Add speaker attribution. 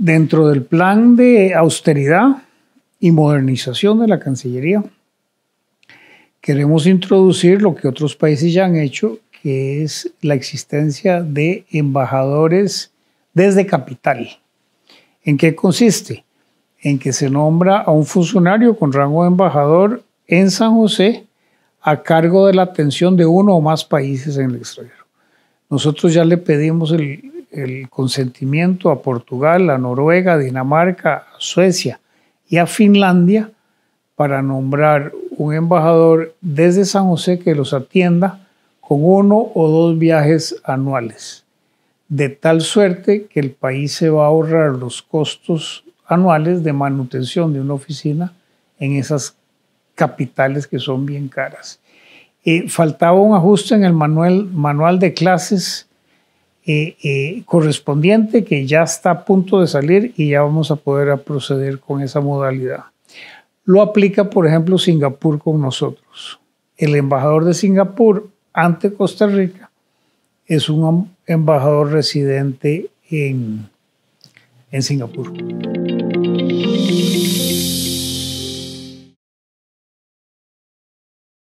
Speaker 1: dentro del plan de austeridad y modernización de la Cancillería, queremos introducir lo que otros países ya han hecho, que es la existencia de embajadores desde capital. ¿En qué consiste? En que se nombra a un funcionario con rango de embajador en San José a cargo de la atención de uno o más países en el extranjero. Nosotros ya le pedimos el, el consentimiento a Portugal, a Noruega, a Dinamarca, a Suecia y a Finlandia para nombrar un embajador desde San José que los atienda con uno o dos viajes anuales, de tal suerte que el país se va a ahorrar los costos anuales de manutención de una oficina en esas capitales que son bien caras. Eh, faltaba un ajuste en el manual, manual de clases eh, eh, correspondiente que ya está a punto de salir y ya vamos a poder proceder con esa modalidad. Lo aplica, por ejemplo, Singapur con nosotros. El embajador de Singapur ante Costa Rica es un em-, embajador residente en, en Singapur.